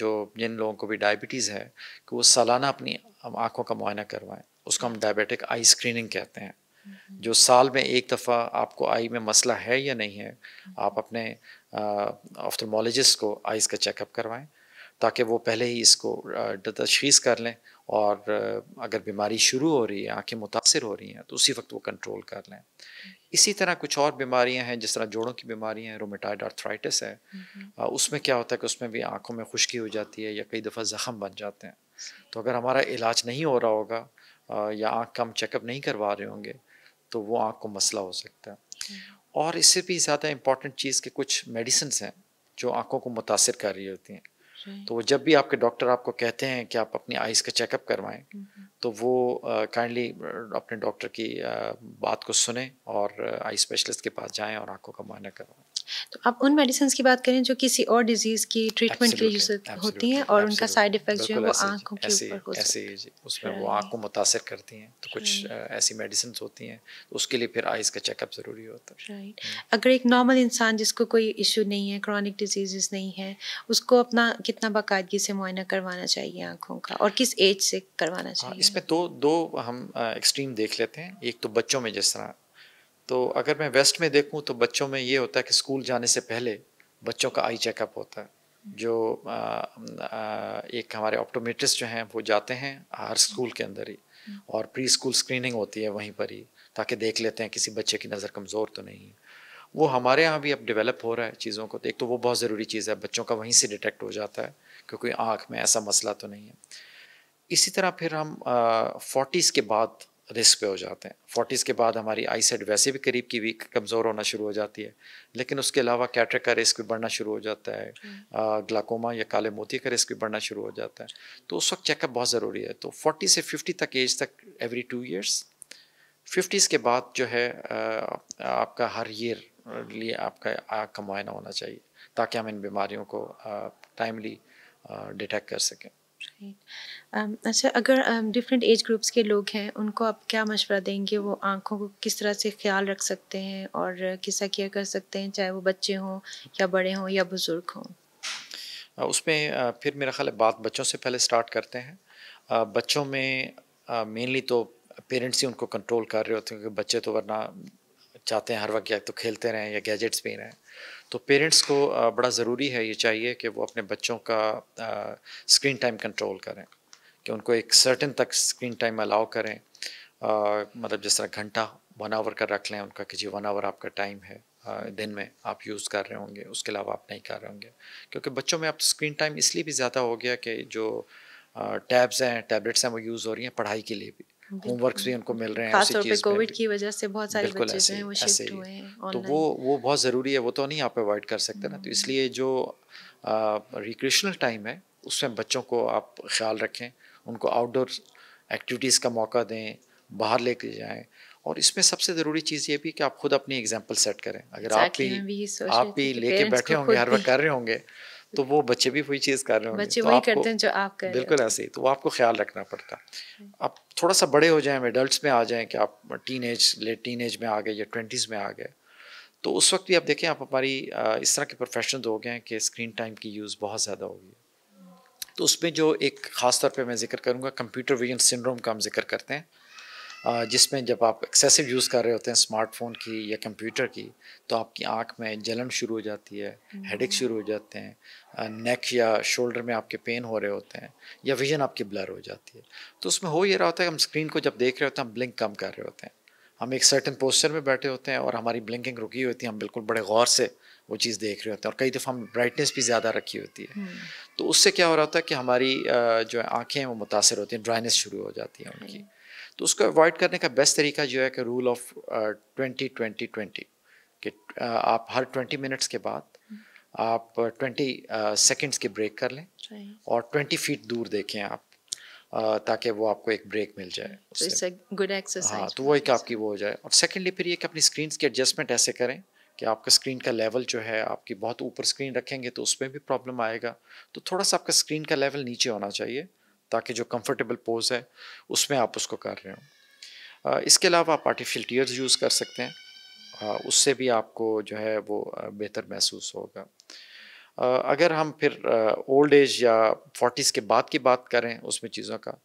S2: जो जिन लोगों को भी डायबिटीज़ है कि वो सालाना अपनी आँखों का मुआयना करवाएं उसको हम डायबिटिक आई स्क्रीनिंग कहते हैं हम्म। जो साल में एक दफ़ा आपको आई में मसला है या नहीं है हम्म। आप अपने ऑफ्थोमोलॉजिस्ट को आइज़ का चेकअप करवाएं ताकि वो पहले ही इसको तशीस कर लें और अगर बीमारी शुरू हो रही है आंखें मुतासर हो रही हैं तो उसी वक्त वो कंट्रोल कर लें इसी तरह कुछ और बीमारियां हैं जिस तरह जोड़ों की बीमारियां हैं रोमेटाइड आर्थराइटिस है उसमें क्या होता है कि उसमें भी आंखों में खुश्की हो जाती है या कई दफ़ा ज़ख़म बन जाते हैं तो अगर हमारा इलाज नहीं हो रहा होगा या आँख का हम चेकअप नहीं करवा रहे होंगे तो वो आँख को मसला हो सकता है हम्म। और इससे भी ज़्यादा इम्पॉर्टेंट चीज़ के कुछ मेडिसन्स हैं जो आँखों को मुतासर कर रही होती हैं तो वो जब भी आपके डॉक्टर आपको कहते हैं कि आप अपनी आइज़ का चेकअप करवाएं mm-hmm. तो वो काइंडली अपने डॉक्टर की बात को सुने और आई स्पेशलिस्ट के पास जाएं और आंखों का मुआयना करवाएं
S1: तो आप उन मेडिसिन की बात करें जो किसी और डिजीज की ट्रीटमेंट के लिए यूज होती हैं और उनका साइड इफेक्ट जो है वो आंखों के ऊपर हो ऐसे
S2: उसमें वो आंख को मुतासर करती हैं तो कुछ ऐसी मेडिसिन होती हैं तो उसके लिए फिर आइज़ का चेकअप ज़रूरी होता
S1: है राइट हम्म। अगर एक नॉर्मल इंसान जिसको कोई इशू नहीं है क्रॉनिक डिजीज़ नहीं है उसको अपना कितना बाकायदगी से मुआयना करवाना चाहिए आँखों का और किस एज से करवाना हाँ, चाहिए इसमें
S2: तो दो हम एक्सट्रीम देख लेते हैं एक तो बच्चों में जिस तरह तो अगर मैं वेस्ट में देखूँ तो बच्चों में ये होता है कि स्कूल जाने से पहले बच्चों का आई चेकअप होता है जो आ, आ, एक हमारे ऑप्टोमेट्रिस्ट जो हैं वो जाते हैं हर स्कूल के अंदर ही और प्री स्कूल स्क्रीनिंग होती है वहीं पर ही ताकि देख लेते हैं किसी बच्चे की नज़र कमज़ोर तो नहीं है वो हमारे यहाँ भी अब डेवलप हो रहा है चीज़ों को एक तो वो बहुत ज़रूरी चीज़ है बच्चों का वहीं से डिटेक्ट हो जाता है क्योंकि आँख में ऐसा मसला तो नहीं है इसी तरह फिर हम फोर्टीज़ के बाद रिस्क पे हो जाते हैं फोर्टीज़ के बाद हमारी आई सेट वैसे भी करीब की वीक कमज़ोर होना शुरू हो जाती है लेकिन उसके अलावा कैटरिक का रिस्क भी बढ़ना शुरू हो जाता है ग्लाकोमा या काले मोती का रिस्क भी बढ़ना शुरू हो जाता है तो उस वक्त चेकअप बहुत ज़रूरी है तो फोर्टी से फिफ्टी तक एज तक एवरी टू ईयर्स फिफ्टीज़ के बाद जो है आपका हर ईयर लिए आपका आँख का मुआयना होना चाहिए ताकि हम इन बीमारियों को टाइमली डिटेक्ट कर सकें
S1: Um, अच्छा अगर डिफरेंट एज ग्रुप्स के लोग हैं उनको आप क्या मशवरा देंगे वो आंखों को किस तरह से ख्याल रख सकते हैं और किसा केयर कर सकते हैं चाहे वो बच्चे हों या बड़े हों या बुज़ुर्ग हों
S2: उसमें फिर मेरा ख्याल बात बच्चों से पहले स्टार्ट करते हैं बच्चों में मेनली तो पेरेंट्स ही उनको कंट्रोल कर रहे होते हैं क्योंकि बच्चे तो वरना चाहते हैं हर वक्त या तो खेलते रहें या गैजेट्स भी रहें तो पेरेंट्स को बड़ा ज़रूरी है ये चाहिए कि वो अपने बच्चों का स्क्रीन टाइम कंट्रोल करें कि उनको एक सर्टन तक स्क्रीन टाइम अलाउ करें आ, मतलब जिस तरह घंटा वन आवर का रख लें उनका कि जी वन आवर आपका टाइम है आ, दिन में आप यूज़ कर रहे होंगे उसके अलावा आप नहीं कर रहे होंगे क्योंकि बच्चों में अब स्क्रीन टाइम इसलिए भी ज़्यादा हो गया कि जो टैब्स हैं टैबलेट्स हैं वो यूज़ हो रही हैं पढ़ाई के लिए भी होमवर्क भी उनको मिल रहे हैं खास तौर पे कोविड
S1: की वजह से बहुत सारे बच्चे जो हैं वो शिफ्ट हुए हैं तो वो
S2: वो बहुत ज़रूरी है वो तो नहीं आप अवॉइड कर सकते ना तो हम्म। इसलिए जो रिक्रेशनल टाइम है उसमें बच्चों को आप ख्याल रखें उनको आउटडोर एक्टिविटीज़ का मौका दें बाहर लेके जाएं और इसमें सबसे ज़रूरी चीज़ ये भी कि आप खुद अपनी एग्जांपल सेट करें अगर exactly, आप भी, भी आप भी लेके बैठे होंगे हर वक्त कर रहे होंगे तो वो बच्चे भी वही चीज़ कर रहे होंगे बच्चे तो वही करते हैं जो आप कर बिल्कुल ऐसे ही तो वो आपको ख्याल रखना पड़ता आप थोड़ा सा बड़े हो जाएं एडल्ट में आ जाएं कि आप teenage late teenage में आ गए या ट्वेंटीज़ में आ गए तो उस वक्त भी आप देखें आप हमारी इस तरह के प्रोफेशन हो गए हैं कि स्क्रीन टाइम की यूज़ बहुत ज़्यादा होगी तो उसमें जो एक ख़ास तौर पे मैं जिक्र करूँगा कंप्यूटर विजन सिंड्रोम का हम जिक्र करते हैं जिसमें जब आप एक्सेसिव यूज़ कर रहे होते हैं स्मार्टफोन की या कंप्यूटर की तो आपकी आँख में जलन शुरू हो जाती है हेडेक हम्म। शुरू हो जाते हैं नेक या शोल्डर में आपके पेन हो रहे होते हैं या विजन आपकी ब्लर हो जाती है तो उसमें हो ये रहा होता है हम स्क्रीन को जब देख रहे होते हैं हम ब्लिंक कम कर रहे होते हैं हम एक सर्टन पोस्चर में बैठे होते हैं और हमारी ब्लिंकिंग रुकी होती है हम बिल्कुल बड़े गौर से वो चीज़ देख रहे होते हैं और कई दफ़ा हम ब्राइटनेस भी ज़्यादा रखी होती है हम्म। तो उससे क्या हो रहा होता है कि हमारी जो आँखें हैं वो मुतासर होती हैं ड्राइनेस शुरू हो जाती है उनकी तो उसको अवॉइड करने का बेस्ट तरीका जो है कि rule of twenty twenty twenty कि uh, आप हर ट्वेंटी मिनट्स के बाद आप ट्वेंटी सेकेंड्स uh, की के ब्रेक कर लें और ट्वेंटी फीट दूर देखें आप uh, ताकि वो आपको एक ब्रेक मिल जाए
S1: गुड एक्सरसाइज हाँ
S2: तो वो एक आपकी वो हो जाए और सेकेंडली फिर ये कि अपनी स्क्रीन की एडजस्टमेंट ऐसे करें कि आपका स्क्रीन का लेवल जो है आपकी बहुत ऊपर स्क्रीन रखेंगे तो उसमें भी प्रॉब्लम आएगा तो थोड़ा सा आपका स्क्रीन का लेवल नीचे होना चाहिए ताकि जो कंफर्टेबल पोज है उसमें आप उसको कर रहे हो इसके अलावा आप आर्टिफिशियल टीयर्स यूज़ कर सकते हैं उससे भी आपको जो है वो बेहतर महसूस होगा अगर हम फिर ओल्ड एज या फोर्टीज़ के बाद की बात करें उसमें चीज़ों का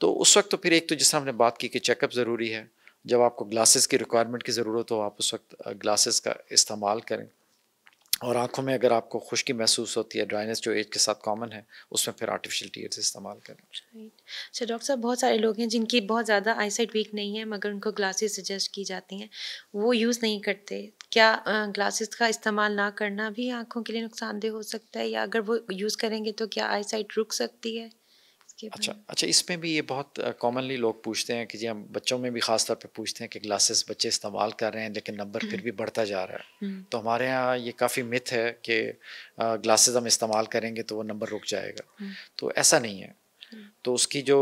S2: तो उस वक्त तो फिर एक तो जैसा हमने बात की कि चेकअप ज़रूरी है जब आपको ग्लासेस की रिक्वायरमेंट की ज़रूरत हो आप उस वक्त ग्लासेस का इस्तेमाल करें और आँखों में अगर आपको खुश्की महसूस होती है ड्राइनेस जो एज के साथ कॉमन है उसमें फिर आर्टिफिशियल टीयर्स इस्तेमाल
S1: करें अच्छा डॉक्टर साहब बहुत सारे लोग हैं जिनकी बहुत ज़्यादा आईसाइट वीक नहीं है मगर उनको ग्लासेस सजेस्ट की जाती हैं वो यूज़ नहीं करते क्या ग्लासेस का इस्तेमाल ना करना भी आँखों के लिए नुकसानदेह हो सकता है या अगर वो यूज़ करेंगे तो क्या आईसाइट रुक सकती है इसके अच्छा
S2: अच्छा इसमें भी ये बहुत कॉमनली लोग पूछते हैं कि जी हम बच्चों में भी ख़ास तौर पे पूछते हैं कि ग्लासेस बच्चे इस्तेमाल कर रहे हैं लेकिन नंबर फिर हम्म। भी बढ़ता जा रहा है हम्म। तो हमारे यहाँ ये काफ़ी मिथ है कि ग्लासेस हम इस्तेमाल करेंगे तो वो नंबर रुक जाएगा हम्म। तो ऐसा नहीं है तो उसकी जो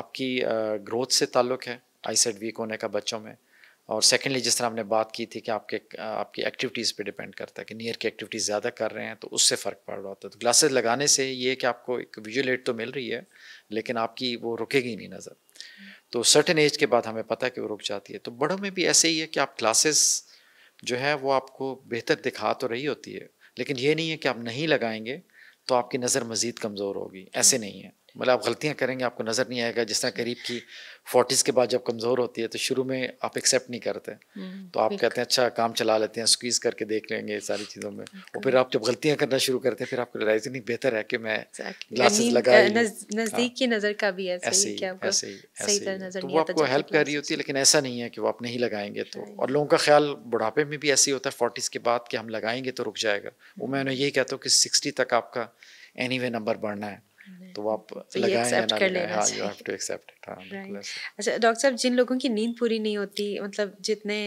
S2: आपकी ग्रोथ से ताल्लुक़ है आई सेट वीक होने का बच्चों में और सेकेंडली जिस तरह हमने बात की थी कि आपके आपकी एक्टिविटीज़ पे डिपेंड करता है कि नियर की एक्टिविटीज़ ज़्यादा कर रहे हैं तो उससे फ़र्क पड़ रहा होता है तो ग्लासेस लगाने से ये कि आपको एक विजुअल एड तो मिल रही है लेकिन आपकी वो रुकेगी नहीं नज़र तो सर्टन एज के बाद हमें पता है कि वो रुक जाती है तो बड़ों में भी ऐसे ही है कि आप ग्लासेस जो है वो आपको बेहतर दिखा तो रही होती है लेकिन ये नहीं है कि आप नहीं लगाएंगे तो आपकी नज़र मज़ीद कमज़ोर होगी ऐसे हम्म। नहीं है मतलब आप गलतियाँ करेंगे आपको नज़र नहीं आएगा जिस तरह करीब की फोर्टीज़ के बाद जब कमज़ोर होती है तो शुरू में आप एक्सेप्ट नहीं करते हम्म, तो आप कहते हैं अच्छा काम चला लेते हैं स्क्वीज़ करके देख लेंगे सारी चीज़ों में और फिर आप जब गलतियाँ करना शुरू करते हैं फिर आपको रियलाइज नहीं बेहतर है कि मैं ग्लासेस लगा
S1: नज़दीक की नज़र का भी ऐसे ही ऐसे ही तो वो आपको हेल्प कर
S2: रही होती है लेकिन ऐसा नहीं है कि वो आप नहीं लगाएंगे तो और लोगों का ख्याल बुढ़ापे में भी ऐसे ही होता है फोर्टीज़ के बाद कि हम लगाएंगे तो रुक जाएगा वो मैं mm. उन्हें यही कहता हूँ कि सिक्सटी तक आपका एनी नंबर बढ़ना है तो आप तो लगाएं या ना लगाएं हाँ you have to accept it हाँ
S1: अच्छा डॉक्टर साहब जिन लोगों की नींद पूरी नहीं होती मतलब जितने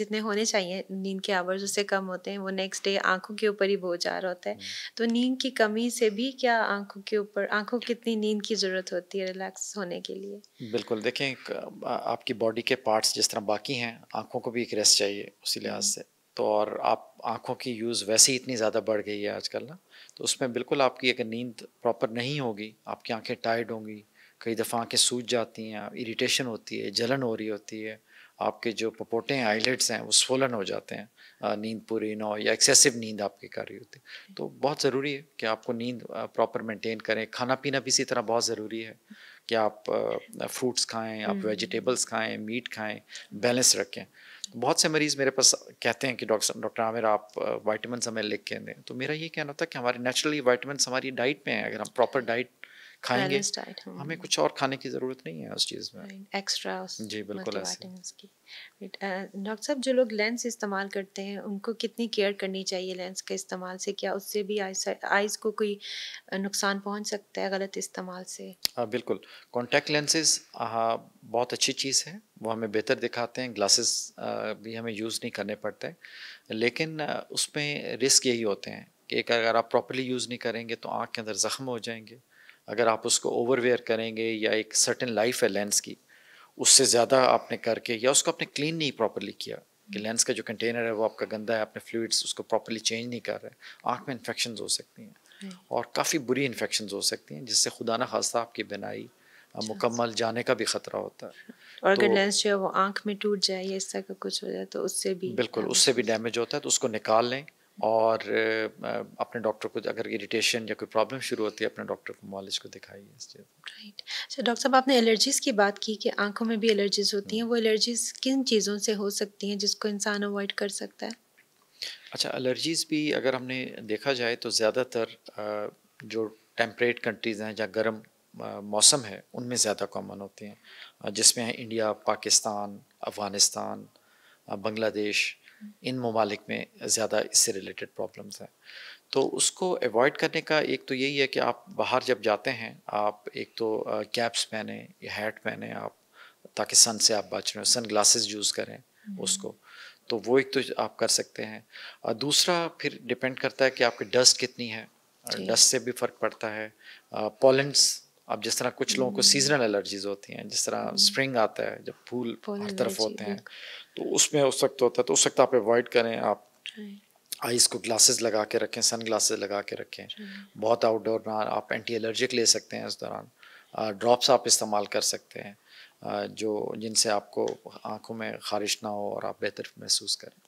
S1: जितने होने चाहिए नींद के आवर्स उससे कम होते हैं वो नेक्स्ट डे आंखों के ऊपर ही बोझ आ रहा होता है हम्म। तो नींद की कमी से भी क्या आंखों के ऊपर आंखों कितनी नींद की ज़रूरत होती है रिलैक्स होने के लिए
S2: बिल्कुल देखें आपकी बॉडी के पार्ट्स जिस तरह बाकी हैं आंखों को भी एक रेस्ट चाहिए उसी लिहाज हम्म। से तो और आप आँखों की यूज़ वैसे ही इतनी ज़्यादा बढ़ गई है आजकल ना तो उसमें बिल्कुल आपकी अगर नींद प्रॉपर नहीं होगी आपकी आँखें टाइट होंगी कई दफ़ा आँखें सूज जाती हैं इरीटेशन होती है जलन हो रही होती है आपके जो पपोटे हैं आईलेट्स हैं वो स्वलन हो जाते हैं नींद पूरी ना हो या एक्सेसिव नींद आपके कर रही होती है तो बहुत ज़रूरी है कि आपको नींद प्रॉपर मेंटेन करें खाना पीना भी इसी तरह बहुत ज़रूरी है कि आप फ्रूट्स खाएं आप वेजिटेबल्स हम्म। खाएं मीट खाएं बैलेंस रखें बहुत से मरीज़ मेरे पास कहते हैं कि डॉक्टर डॉक्टर आमिर आप वाइटमिन हमें लिख के दें तो मेरा ये कहना था कि हमारे नेचुरली वाइटमिन हमारी डाइट में है अगर हम प्रॉपर डाइट खाएंगे हमें कुछ और खाने की ज़रूरत नहीं है उस चीज़ में
S1: एक्स्ट्रा जी मतलब बिल्कुल डॉक्टर साहब जो लोग लेंस इस्तेमाल करते हैं उनको कितनी केयर करनी चाहिए लेंस के इस्तेमाल से क्या उससे भी आइज़ को कोई नुकसान पहुंच सकता है गलत इस्तेमाल से
S2: हाँ बिल्कुल कॉन्टेक्ट लेंसेज बहुत अच्छी चीज़ है वो हमें बेहतर दिखाते हैं ग्लासेस भी हमें यूज़ नहीं करने पड़ते लेकिन उसमें रिस्क यही होते हैं कि अगर आप प्रॉपरली यूज़ नहीं करेंगे तो आँख के अंदर ज़ख्म हो जाएंगे अगर आप उसको ओवरवेयर करेंगे या एक सर्टन लाइफ है लेंस की उससे ज़्यादा आपने करके या उसको आपने क्लीन नहीं प्रॉपरली किया कि लेंस हम्म। का जो कंटेनर है वो आपका गंदा है आपने फ्लूड्स उसको प्रॉपरली चेंज नहीं कर रहे आँख में इन्फेक्शन हो सकती हैं हम्म। और काफ़ी बुरी इन्फेक्शन हो सकती हैं जिससे खुदा न खास्ता आपकी बिनाई अच्छा। मुकम्मल जाने का भी खतरा होता है और अगर तो, लेंस
S1: जो है वो आँख में टूट जाए या इस तरह का कुछ हो जाए तो उससे भी
S2: बिल्कुल उससे भी डैमेज होता है तो उसको निकाल लें और अपने डॉक्टर को अगर इरिटेशन या कोई प्रॉब्लम शुरू होती है अपने डॉक्टर को मॉलिज को दिखाइए इस चीज़ राइट
S1: सर डॉक्टर साहब आपने एलर्जीज़ की बात की कि आंखों में भी एलर्जीज़ होती हैं हम्म। वो एलर्जीज़ किन चीज़ों से हो सकती हैं जिसको इंसान अवॉइड कर सकता है
S2: अच्छा एलर्जीज़ भी अगर हमने देखा जाए तो ज़्यादातर जो टेम्परेट कंट्रीज़ हैं जहाँ गर्म मौसम है उनमें ज़्यादा कॉमन होते हैं जिसमें हैं इंडिया पाकिस्तान अफ़गानिस्तान बांग्लादेश इन ममालिक में ज़्यादा इससे रिलेटेड प्रॉब्लम्स हैं तो उसको अवॉइड करने का एक तो यही है कि आप बाहर जब जाते हैं आप एक तो कैप्स पहने हैट पहने आप ताकि सन से आप बच रहे हो सन ग्लासेस यूज़ करें हम्म। उसको तो वो एक तो आप कर सकते हैं और दूसरा फिर डिपेंड करता है कि आपकी डस्ट कितनी है डस्ट से भी फ़र्क पड़ता है पॉलेंट्स अब जिस तरह कुछ लोगों को सीजनल हम्म। एलर्जीज होती हैं जिस तरह स्प्रिंग आता है जब फूल हर तरफ होते हैं तो उसमें उस वक्त होता है तो उस वक्त आप अवॉइड करें आप आइस को ग्लासेस लगा के रखें सन ग्लासेस लगा के रखें बहुत आउटडोर ना आप एंटी एलर्जिक ले सकते हैं उस दौरान ड्रॉप्स आप इस्तेमाल कर सकते हैं जो जिनसे आपको आंखों में खारिश ना हो और आप बेहतर महसूस करें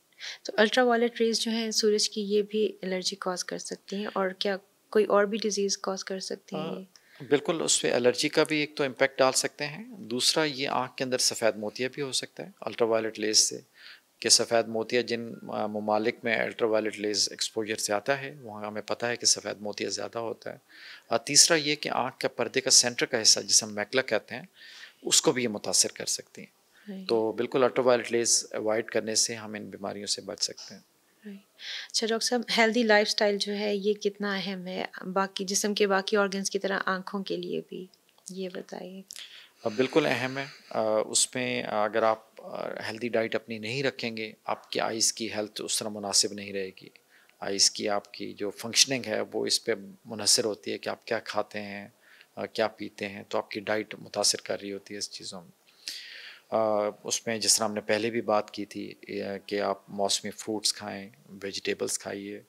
S1: तो अल्ट्रा वायलेट रेज जो है सूरज की ये भी एलर्जी कॉज कर सकती हैं और क्या कोई और भी डिजीज़ कॉज कर सकती हैं
S2: बिल्कुल उस पर एलर्जी का भी एक तो इम्पेक्ट डाल सकते हैं दूसरा ये आँख के अंदर सफ़ेद मोतिया भी हो सकता है अल्ट्रावायलेट लेस से कि सफ़ेद मोतिया जिन ममालिक में अल्ट्रावायलेट लेस एक्सपोजर ज़्यादा है वहाँ हमें पता है कि सफ़ेद मोतिया ज़्यादा होता है और तीसरा ये कि आँख के पर्दे का सेंटर का हिस्सा जिसे हम मैकला कहते हैं उसको भी ये मुतासर कर सकती हैं तो बिल्कुल अल्ट्रावायलेट लेस अवॉइड करने से हम इन बीमारियों से बच सकते हैं
S1: अच्छा डॉक्टर साहब हेल्दी लाइफ जो है ये कितना अहम है बाकी जिसम के बाकी ऑर्गन्स की तरह आँखों के लिए भी ये बताइए
S2: बिल्कुल अहम है उसमें अगर आप हेल्दी डाइट अपनी नहीं रखेंगे आपकी आइज़ की हेल्थ उस तरह मुनासिब नहीं रहेगी आइज़ की आपकी जो फंक्शनिंग है वो इस पर मुनसर होती है कि आप क्या खाते हैं क्या पीते हैं तो आपकी डाइट मुतासर कर रही होती है इस चीज़ों में उसमें जिस तरह हमने पहले भी बात की थी कि आप मौसमी फ्रूट्स खाएं वेजिटेबल्स खाइए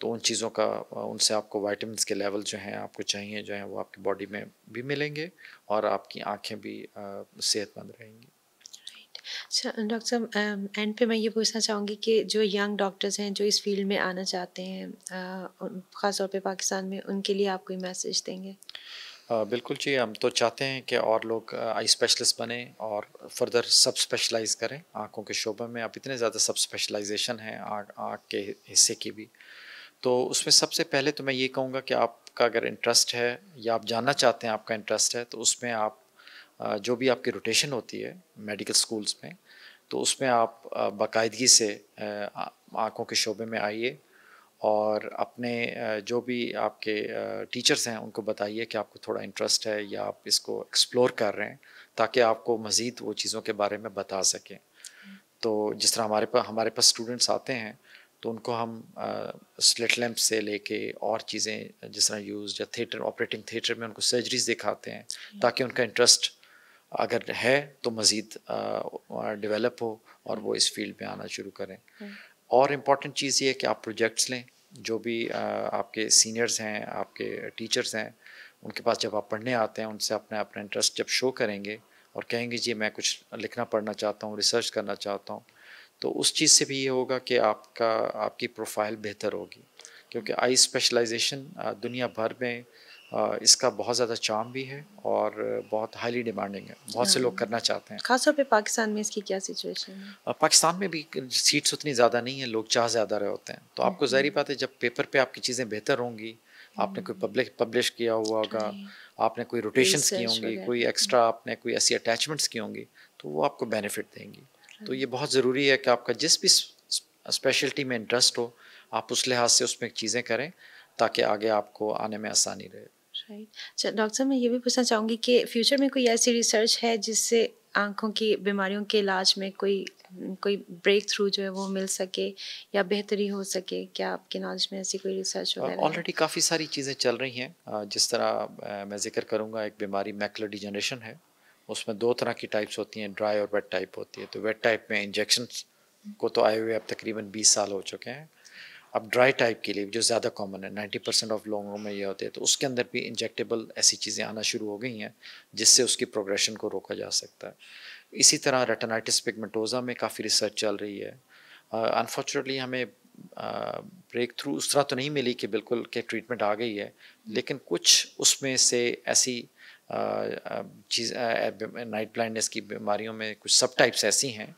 S2: तो उन चीज़ों का उनसे आपको वाइटमिन के लेवल जो हैं आपको चाहिए जो हैं वो आपकी बॉडी में भी मिलेंगे और आपकी आँखें भी सेहतमंद रहेंगी
S1: अच्छा डॉक्टर साहब एंड पे मैं ये पूछना चाहूँगी कि जो यंग डॉक्टर्स हैं जो इस फील्ड में आना चाहते हैं ख़ासतौर पे पाकिस्तान में उनके लिए आप कोई मैसेज देंगे
S2: बिल्कुल जी हम तो चाहते हैं कि और लोग आई स्पेशलिस्ट बने और फर्दर सब स्पेशलाइज करें आँखों के शोबे में अब इतने ज़्यादा सब स्पेशलाइजेशन है आँख के हिस्से की भी तो उसमें सबसे पहले तो मैं ये कहूँगा कि आपका अगर इंटरेस्ट है या आप जानना चाहते हैं आपका इंटरेस्ट है तो उसमें आप जो भी आपकी रोटेशन होती है मेडिकल स्कूल्स में तो उसमें आप बाकायदगी से आँखों के शोबे में आइए और अपने जो भी आपके टीचर्स हैं उनको बताइए कि आपको थोड़ा इंटरेस्ट है या आप इसको एक्सप्लोर कर रहे हैं ताकि आपको मज़ीद वो चीज़ों के बारे में बता सकें तो जिस तरह हमारे पास हमारे पास स्टूडेंट्स आते हैं तो उनको हम स्लेट लैम्प से लेके और चीज़ें जिस तरह यूज़ या थिएटर ऑपरेटिंग थिएटर में उनको सर्जरीज दिखाते हैं ताकि उनका इंटरेस्ट अगर है तो मज़ीद डेवलप हो और hmm. वो इस फील्ड में आना शुरू करें hmm. और इम्पॉर्टेंट चीज़ ये है कि आप प्रोजेक्ट्स लें जो भी आपके सीनियर्स हैं आपके टीचर्स हैं उनके पास जब आप पढ़ने आते हैं उनसे अपने अपना इंटरेस्ट जब शो करेंगे और कहेंगे जी मैं कुछ लिखना पढ़ना चाहता हूँ रिसर्च करना चाहता हूँ तो उस चीज़ से भी ये होगा कि आपका आपकी प्रोफाइल बेहतर होगी क्योंकि आई स्पेशलाइजेशन दुनिया भर में इसका बहुत ज़्यादा चाम भी है और बहुत हाईली डिमांडिंग है बहुत से लोग हाँ। करना चाहते
S1: हैं खासतौर पे पाकिस्तान में इसकी क्या सिचुएशन
S2: है पाकिस्तान में भी सीट्स उतनी ज़्यादा नहीं है लोग चाह ज़्यादा रहे होते हैं तो आपको हम्म। ज़ाहरी बात है जब पेपर पे आपकी चीज़ें बेहतर होंगी आपने कोई पब्लिक हम्म। पब्लिश किया हुआ होगा आपने कोई रोटेशन की होंगी कोई एक्स्ट्रा आपने कोई ऐसी अटैचमेंट्स की होंगी तो वो आपको बेनिफिट देंगी तो हाँ। ये बहुत ज़रूरी है कि आपका जिस भी स्पेशलिटी में इंटरेस्ट हो आप उस लिहाज से उसमें चीज़ें करें ताकि आगे आपको आने में आसानी रहे
S1: राइट अच्छा डॉक्टर साहब मैं ये भी पूछना चाहूँगी कि फ्यूचर में कोई ऐसी रिसर्च है जिससे आँखों की बीमारियों के इलाज में कोई कोई ब्रेक थ्रू जो है वो मिल सके या बेहतरी हो सके क्या आपके नॉलेज में ऐसी कोई रिसर्च हो ऑलरेडी
S2: काफ़ी सारी चीज़ें चल रही हैं जिस तरह मैं जिक्र करूँगा एक बीमारी मैकलर डिजनरेशन है उसमें दो तरह की टाइप्स होती हैं ड्राई और वेट टाइप होती है तो वेट टाइप में इंजेक्शन को तो आए हुए अब तकरीबन बीस साल हो चुके हैं अब ड्राई टाइप के लिए जो ज़्यादा कॉमन है 90 परसेंट ऑफ लोगों में ये होते हैं तो उसके अंदर भी इंजेक्टेबल ऐसी चीज़ें आना शुरू हो गई हैं जिससे उसकी प्रोग्रेशन को रोका जा सकता है इसी तरह रेटनाइटिस पिगमेंटोजा में काफ़ी रिसर्च चल रही है अनफॉर्चुनेटली uh, हमें ब्रेक uh, थ्रू उस तरह तो नहीं मिली कि बिल्कुल के ट्रीटमेंट आ गई है लेकिन कुछ उसमें से ऐसी चीज़ नाइट ब्लाइंडनेस की बीमारियों में कुछ सब टाइप्स ऐसी हैं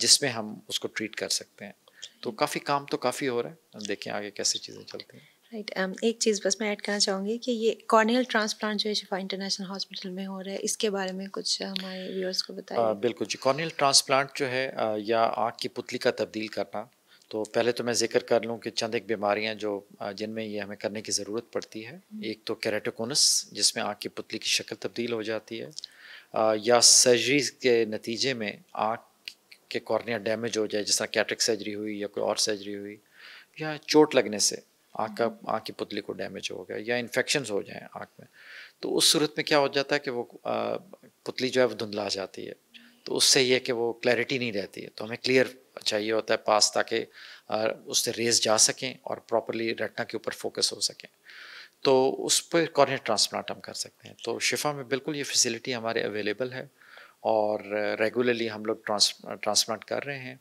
S2: जिसमें हम उसको ट्रीट कर सकते हैं तो काफ़ी काम तो काफ़ी हो रहा है हम देखें आगे कैसी चीज़ें चलती हैं
S1: राइट right. um, एक चीज़ बस मैं ऐड करना चाहूँगी कि ये कॉर्नियल ट्रांसप्लांट जो है शिफा इंटरनेशनल हॉस्पिटल में हो रहा है इसके बारे में कुछ uh, हमारे व्यूअर्स को बताएं
S2: बिल्कुल जी कॉर्नियल ट्रांसप्लांट जो है आ, या आँख की पुतली का तब्दील करना तो पहले तो मैं जिक्र कर लूँ कि चंद एक बीमारियाँ जो जिनमें ये हमें करने की ज़रूरत पड़ती है हम्म। एक तो कैरेटोकोनस जिसमें आँख की पुतली की शक्ल तब्दील हो जाती है आ, या सर्जरी के नतीजे में आँख कि कॉर्निया डैमेज हो जाए जैसा कैट्रिक सर्जरी हुई या कोई और सर्जरी हुई या चोट लगने से आँख का हम्म। आँख की पुतली को डैमेज हो गया या इन्फेक्शन हो जाए आँख में तो उस सूरत में क्या हो जाता है कि वो पुतली जो है वो धुंधला जाती है तो उससे ये कि वो क्लैरिटी नहीं रहती है तो हमें क्लियर चाहिए होता है पास ताकि उससे रेज जा सकें और प्रॉपरली रटना के ऊपर फोकस हो सकें तो उस पर कॉर्निया ट्रांसप्लांट हम कर सकते हैं तो शिफा में बिल्कुल ये फैसिलिटी हमारे अवेलेबल है और रेगुलरली हम लोग ट्रांस ट्रांसप्लांट कर रहे हैं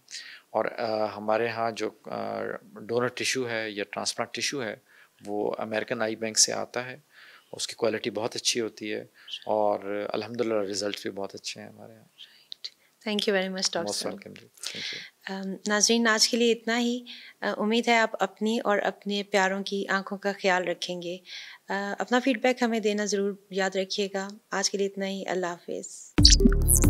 S2: और आ, हमारे यहाँ जो डोनर टिश्यू है या ट्रांसप्लांट टिश्यू है वो अमेरिकन आई बैंक से आता है उसकी क्वालिटी बहुत अच्छी होती है और अलहमदिल्ला रिजल्ट भी बहुत अच्छे हैं हमारे यहाँ
S1: thank you very much doctor most welcome जी थैंक यू नाजरीन आज के लिए इतना ही उम्मीद है आप अपनी और अपने प्यारों की आंखों का ख्याल रखेंगे अपना फीडबैक हमें देना ज़रूर याद रखिएगा आज के लिए इतना ही अल्लाह हाफिज़